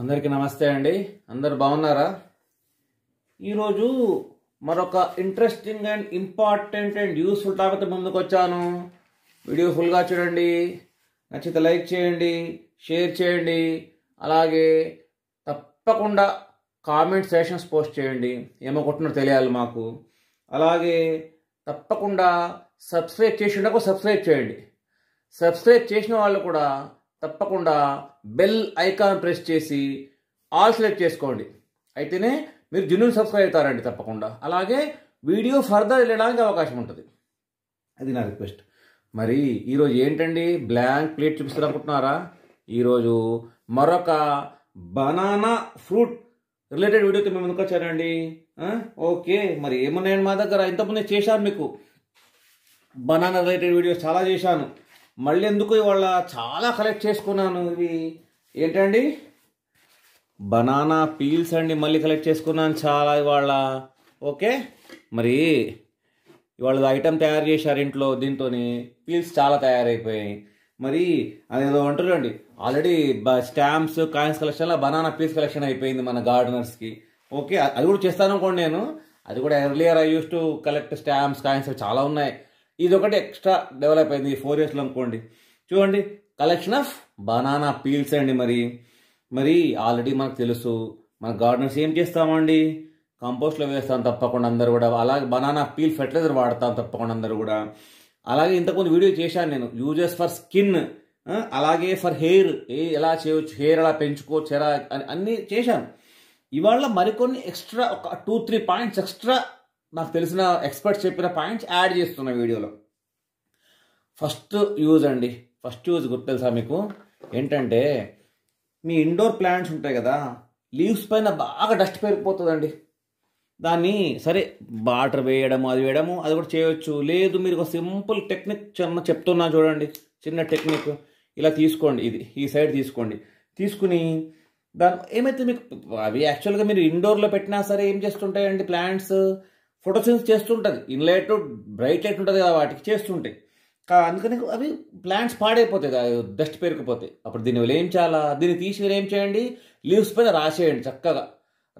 అందరికీ నమస్తే అండి అందరు బాగున్నారా ఈరోజు మరొక interesting and important and useful topic ముందుకు వచ్చాను వీడియో ఫుల్గా చూడండి నచ్చితే లైక్ చేయండి షేర్ చేయండి అలాగే తప్పకుండా కామెంట్ సెషన్స్ పోస్ట్ చేయండి ఏమనుకుంటున్నారో తెలియాలి మాకు అలాగే తప్పకుండా సబ్స్క్రైబ్ చేసినప్పుడు సబ్స్క్రైబ్ చేయండి సబ్స్క్రైబ్ చేసిన వాళ్ళు కూడా తప్పకుండా బెల్ ఐకాన్ ప్రెస్ చేసి ఆల్ సెలెక్ట్ చేసుకోండి అయితేనే మీరు జెన్యున్ సబ్స్క్రైబ్ అవుతారండి తప్పకుండా అలాగే వీడియో ఫర్దర్ వెళ్ళడానికి అవకాశం ఉంటుంది అది నా రిక్వెస్ట్ మరి ఈరోజు ఏంటండి బ్లాంక్ ప్లేట్ చూపిస్తారు అనుకుంటున్నారా ఈరోజు మరొక బనానా ఫ్రూట్ రిలేటెడ్ వీడియోతో మేము ఎందుకు వచ్చారండి ఓకే మరి ఏమున్నాయండి మా దగ్గర ఇంతకుముందే చేశాను మీకు బనానా రిలేటెడ్ వీడియోస్ చాలా చేశాను మళ్ళీ ఎందుకు ఇవాళ చాలా కలెక్ట్ చేసుకున్నాను ఇవి ఏంటండి బనానా పీల్స్ అండి మళ్ళీ కలెక్ట్ చేసుకున్నాను చాలా ఇవాళ ఓకే మరి ఇవాళ ఐటమ్ తయారు చేశారు ఇంట్లో దీంతో పీల్స్ చాలా తయారైపోయాయి మరి అదేదో అంటారండి ఆల్రెడీ స్టాంప్స్ కాయిన్స్ కలెక్షన్లో బనానా పీస్ కలెక్షన్ అయిపోయింది మన గార్డెనర్స్కి ఓకే అది కూడా చేస్తాను అనుకోండి నేను అది కూడా earlier I use to collect stamps coins చాలా ఉన్నాయి ఇది ఒకటి ఎక్స్ట్రా డెవలప్ అయింది ఈ ఫోర్ ఇయర్స్లో అనుకోండి చూడండి కలెక్షన్ ఆఫ్ బనానా పీల్స్ అండి మరి మరి ఆల్రెడీ మనకు తెలుసు మన గార్డెన్స్ ఏం చేస్తామండి కంపోస్ట్లో వేస్తాం తప్పకుండా అందరు కూడా అలాగే బనానా పీల్ ఫెర్టిలైజర్ వాడతాం తప్పకుండా అందరు కూడా అలాగే ఇంతకుముందు వీడియో చేశాను నేను యూజెస్ ఫర్ స్కిన్ అలాగే ఫర్ హెయిర్ ఏ ఎలా చేయవచ్చు హెయిర్ ఎలా పెంచుకోవచ్చు ఎలా అని అన్నీ చేశాను ఇవాళ మరికొన్ని ఎక్స్ట్రా ఒక టూ త్రీ పాయింట్స్ ఎక్స్ట్రా నాకు తెలిసిన ఎక్స్పర్ట్స్ చెప్పిన పాయింట్స్ యాడ్ చేస్తున్న వీడియోలో ఫస్ట్ యూజ్ అండి ఫస్ట్ యూజ్ గుర్తు తెలుసా మీకు ఏంటంటే మీ ఇండోర్ ప్లాంట్స్ ఉంటాయి కదా లీవ్స్ పైన బాగా డస్ట్ పెరిగిపోతుందండి దాన్ని సరే వాటర్ వేయడం అది వేయడము అది కూడా చేయవచ్చు లేదు మీరు ఒక సింపుల్ టెక్నిక్ చిన్న చెప్తున్నా చూడండి చిన్న టెక్నిక్ ఇలా తీసుకోండి ఇది ఈ సైడ్ తీసుకోండి తీసుకుని దాని ఏమైతే మీకు అవి యాక్చువల్గా మీరు ఇండోర్లో పెట్టినా సరే ఏం చేస్తుంటాయండి ప్లాంట్స్ ఫోటోసిన్స్ చేస్తుంటుంది ఇన్లైట్ లైట్ ఉంటుంది కదా వాటికి చేస్తుంటాయి అందుకని అవి ప్లాంట్స్ పాడైపోతాయి డస్ట్ పేరుకుపోతాయి అప్పుడు దీన్ని వీళ్ళు ఏం చేయాలా దీన్ని తీసి వీళ్ళు ఏం చేయండి లీవ్స్ పైన రాసేయండి చక్కగా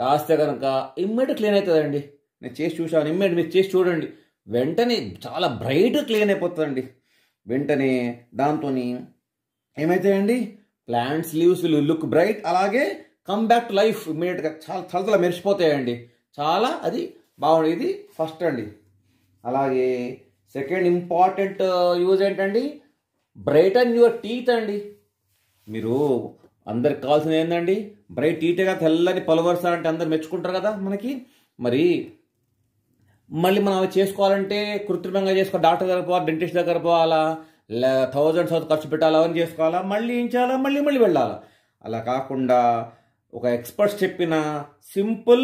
రాస్తే కనుక ఇమ్మీడియట్ క్లీన్ అవుతుందండి నేను చేసి చూసాను ఇమ్మీడియట్ మీరు చేసి చూడండి వెంటనే చాలా బ్రైట్ క్లీన్ అయిపోతుందండి వెంటనే దాంతో ఏమవుతాయండి plants leaves will look bright అలాగే కమ్ బ్యాక్ టు లైఫ్ ఇమ్మీడియట్గా చాలా తలతల మెరిసిపోతాయండి చాలా అది బాగుంది ఇది ఫస్ట్ అండి అలాగే సెకండ్ ఇంపార్టెంట్ యూజ్ ఏంటండి బ్రైటన్ యువర్ టీత్ అండి మీరు అందరికి కావాల్సిన ఏంటండి బ్రైట్ టీటేగా తెల్లని పలువరుస అంటే అందరు మెచ్చుకుంటారు కదా మనకి మరి మళ్ళీ మనం అవి చేసుకోవాలంటే కృత్రిమంగా చేసుకో డాక్టర్ దగ్గర పోవాలి డెంటిస్ట్ దగ్గర పోవాలా థౌజండ్స్ ఖర్చు పెట్టాలా అవన్నీ చేసుకోవాలా మళ్ళీ ఇంచాలా మళ్ళీ మళ్ళీ వెళ్ళాలా అలా కాకుండా ఒక ఎక్స్పర్ట్స్ చెప్పిన సింపుల్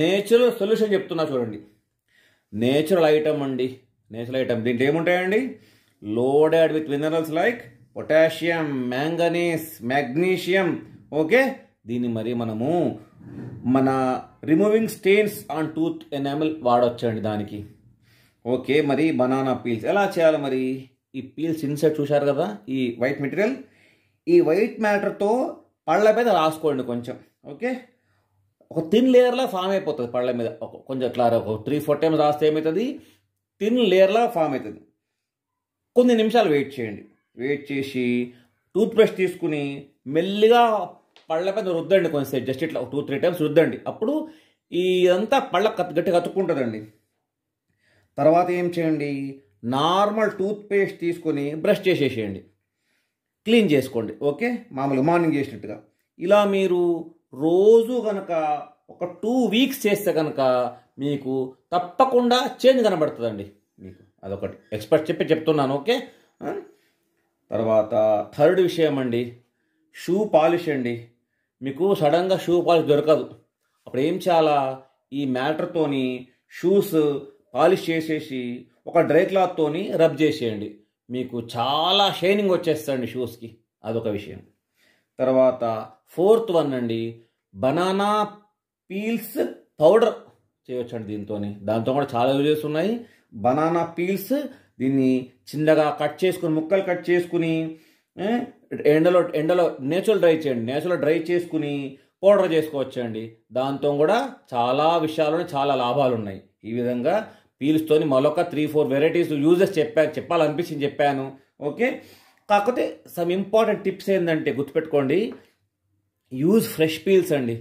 నేచురల్ సొల్యూషన్ చెప్తున్నా చూడండి నేచురల్ ఐటమ్ అండి నేచురల్ ఐటమ్ దీంట్లో ఏముంటాయండి loaded with minerals like potassium manganese magnesium okay దీన్ని మరి మనము మన removing stains on tooth enamel వాడొచ్చండి దానికి ఓకే మరి బనానా పీల్స్ ఎలా చేయాలి మరి ఈ పీల్స్ ఇన్సెట్ చూశారు కదా ఈ వైట్ మెటీరియల్ ఈ వైట్ మ్యాటర్తో పళ్ళ మీద రాసుకోండి కొంచెం ఓకే ఒక థిన్ లేయర్లా ఫామ్ అయిపోతుంది పళ్ళ మీద కొంచెం అట్లా ఒక త్రీ ఫోర్ టైమ్స్ రాస్తే ఏమవుతుంది థిన్ లేయర్లా ఫామ్ అవుతుంది కొన్ని నిమిషాలు వెయిట్ చేయండి వెయిట్ చేసి టూత్ బ్రష్ తీసుకుని మెల్లిగా పళ్ళ మీద రుద్దండి కొంచెంసేపు జస్ట్ ఇట్లా టూ త్రీ టైమ్స్ రుద్దండి అప్పుడు ఇదంతా పళ్ళ కత్ గట్టి కతుక్కుంటుందండి తర్వాత ఏం చేయండి నార్మల్ టూత్పేస్ట్ తీసుకొని బ్రష్ చేసేసేయండి క్లీన్ చేసుకోండి ఓకే మామూలుగా మార్నింగ్ చేసినట్టుగా ఇలా మీరు రోజు కనుక ఒక టూ వీక్స్ చేస్తే కనుక మీకు తప్పకుండా చేంజ్ కనబడుతుందండి మీకు అదొకటి ఎక్స్పర్ట్ చెప్పి చెప్తున్నాను ఓకే తర్వాత థర్డ్ విషయం అండి షూ పాలిష్ అండి మీకు సడన్గా షూ పాలిష్ దొరకదు అప్పుడు ఏం చేయాలా ఈ మ్యాటర్తోని షూస్ పాలిష్ చేసేసి ఒక డ్రై క్లాత్తోని రబ్ చేసేయండి మీకు చాలా షైనింగ్ వచ్చేస్తుంది షూస్కి అదొక విషయం తర్వాత ఫోర్త్ వన్ అండి బనానా పీల్స్ పౌడర్ చేయొచ్చండి దీంతో దాంతో కూడా చాలా యూజెస్ ఉన్నాయి బనానా పీల్స్ దీన్ని చిన్నగా కట్ చేసుకుని ముక్కలు కట్ చేసుకుని ఎండలో ఎండలో నేచురల్ డ్రై చేయండి నేచురల్ డ్రై చేసుకుని పౌడర్ చేసుకోవచ్చండి దాంతో కూడా చాలా విషయాల్లో చాలా లాభాలు ఉన్నాయి ఈ విధంగా పీల్స్తోని మరొక త్రీ ఫోర్ వెరైటీస్ యూజెస్ చెప్పాను చెప్పాలనిపించింది చెప్పాను ఓకే కాకపోతే సమ్ ఇంపార్టెంట్ టిప్స్ ఏంటంటే గుర్తుపెట్టుకోండి యూజ్ ఫ్రెష్ పీల్స్ అండి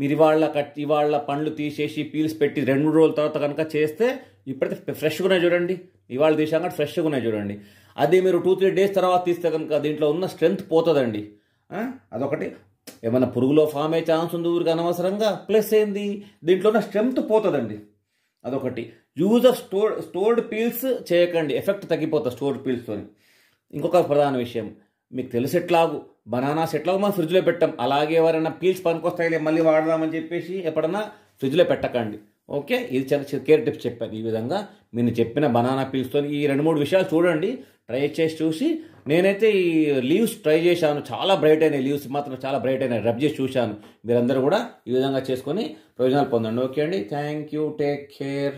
మీరు ఇవాళ కట్ ఇవాళ పండ్లు తీసేసి పీల్స్ పెట్టి రెండు మూడు రోజుల తర్వాత కనుక చేస్తే ఇప్పటికే ఫ్రెష్గా ఉన్నాయి చూడండి ఇవాళ తీసాక ఫ్రెష్గా ఉన్నాయి చూడండి అదే మీరు టూ త్రీ డేస్ తర్వాత తీస్తే కనుక దీంట్లో ఉన్న స్ట్రెంగ్త్ పోతుందండి అదొకటి ఏమైనా పురుగులో ఫామ్ అయ్యే ఛాన్స్ ఉంది ఊరికి అనవసరంగా ప్లస్ ఏంది దీంట్లో ఉన్న స్ట్రెంగ్త్ పోతుందండి అదొకటి use of store stored peels చేయకండి ఎఫెక్ట్ తగ్గిపోతుంది స్టోర్డ్ పీల్స్తో ఇంకొక ప్రధాన విషయం మీకు తెలుసు ఎట్లాగు బనానాస్ ఎట్లాగో మనం ఫ్రిడ్జ్లో పెట్టాం అలాగే ఎవరైనా పీల్చి పనికొస్తాయిలే మళ్ళీ వాడదామని చెప్పేసి ఎప్పుడన్నా ఫ్రిడ్జ్లో పెట్టకండి ఓకే ఇది చాలా కేర్ టిప్స్ చెప్పాను ఈ విధంగా నేను చెప్పిన బనానా పీల్స్తో ఈ రెండు మూడు విషయాలు చూడండి ట్రై చేసి చూసి నేనైతే ఈ లీవ్స్ ట్రై చేశాను చాలా బ్రైట్ అయినాయి లీవ్స్ మాత్రం చాలా బ్రైట్ అయినాయి రబ్ చేసి చూశాను మీరందరూ కూడా ఈ విధంగా చేసుకొని ప్రయోజనాలు పొందండి ఓకే అండి థ్యాంక్ యూ టేక్ కేర్